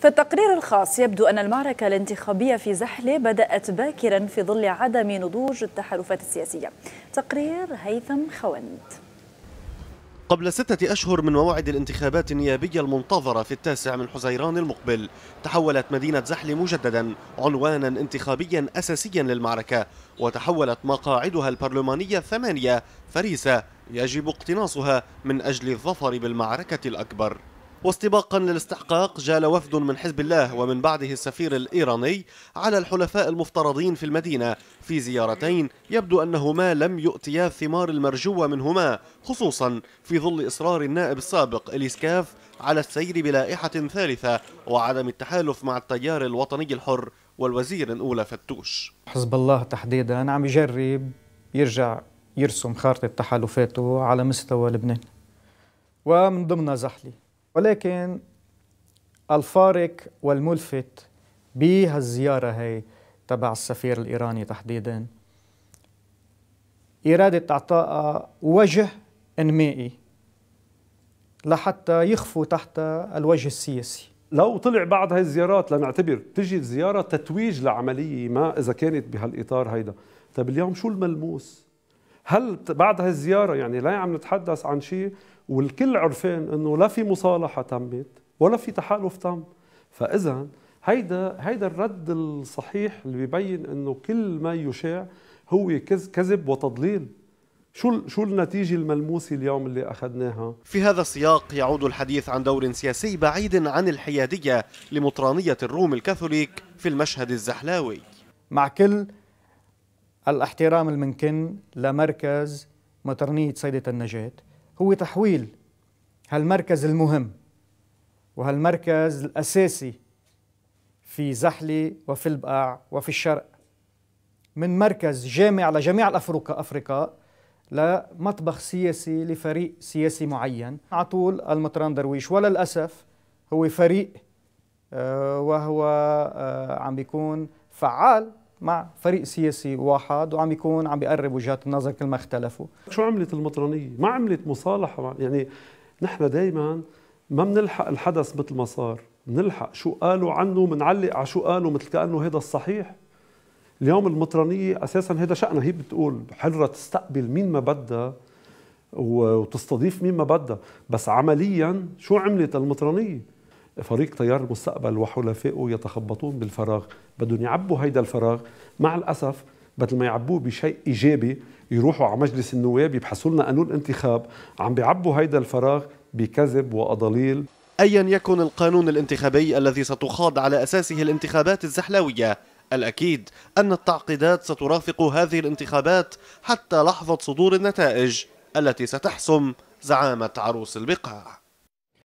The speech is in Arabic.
في التقرير الخاص يبدو أن المعركة الانتخابية في زحلة بدأت باكرا في ظل عدم نضوج التحالفات السياسية تقرير هيثم خوند قبل ستة أشهر من موعد الانتخابات النيابية المنتظرة في التاسع من حزيران المقبل تحولت مدينة زحل مجددا عنوانا انتخابيا أساسيا للمعركة وتحولت مقاعدها البرلمانية الثمانية فريسة يجب اقتناصها من أجل الظفر بالمعركة الأكبر واستباقا للاستحقاق جال وفد من حزب الله ومن بعده السفير الإيراني على الحلفاء المفترضين في المدينة في زيارتين يبدو أنهما لم يؤتيا الثمار المرجوة منهما خصوصا في ظل إصرار النائب السابق إليسكاف على السير بلائحة ثالثة وعدم التحالف مع التيار الوطني الحر والوزير الأولى فتوش حزب الله تحديدا عم يجرب يرجع يرسم خارطة تحالفاته على مستوى لبنان ومن ضمنها زحلي ولكن الفارق والملفت بهالزيارة هي تبع السفير الإيراني تحديدا إرادة إعطاء وجه إنمائي لحتى يخفوا تحت الوجه السياسي لو طلع بعد هاي الزيارات لنعتبر تجي الزيارة تتويج لعملية ما إذا كانت بهالإطار هيدا طيب اليوم شو الملموس هل بعد هالزياره يعني لا عم نتحدث عن شيء والكل عرفان انه لا في مصالحه تمت ولا في تحالف تم فاذا هيدا هيدا الرد الصحيح اللي ببين انه كل ما يشاع هو كذب وتضليل شو شو النتيجه الملموسه اليوم اللي اخذناها في هذا السياق يعود الحديث عن دور سياسي بعيد عن الحياديه لمطرانيه الروم الكاثوليك في المشهد الزحلاوي مع كل الاحترام الممكن لمركز مطرنية صيدة النجاة هو تحويل هالمركز المهم وهالمركز الأساسي في زحلة وفي البقاع وفي الشرق من مركز جامع لجميع الأفرقاء أفرقاء لمطبخ سياسي لفريق سياسي معين على طول المطران درويش وللأسف هو فريق آه، وهو آه، عم بيكون فعال مع فريق سياسي واحد وعم يكون عم بيقرب وجهات النظر كل ما اختلفوا شو عملت المطرانية؟ ما عملت مصالحة يعني نحن دايما ما بنلحق الحدث مثل ما صار بنلحق شو قالوا عنه منعلق على شو قالوا مثل كأنه هذا الصحيح اليوم المطرانية أساسا هذا شأنها هي بتقول حرة تستقبل مين ما بدها وتستضيف مين ما بدها بس عمليا شو عملت المطرانية فريق تيار المستقبل وحلفائه يتخبطون بالفراغ بدهم يعبوا هيدا الفراغ مع الأسف بدل ما يعبوه بشيء إيجابي يروحوا على مجلس النواب يبحثوا لنا قانون انتخاب عم بيعبوا هيدا الفراغ بكذب وأضاليل أيا يكن القانون الانتخابي الذي ستخاض على أساسه الانتخابات الزحلاوية الأكيد أن التعقيدات سترافق هذه الانتخابات حتى لحظة صدور النتائج التي ستحسم زعامة عروس البقاع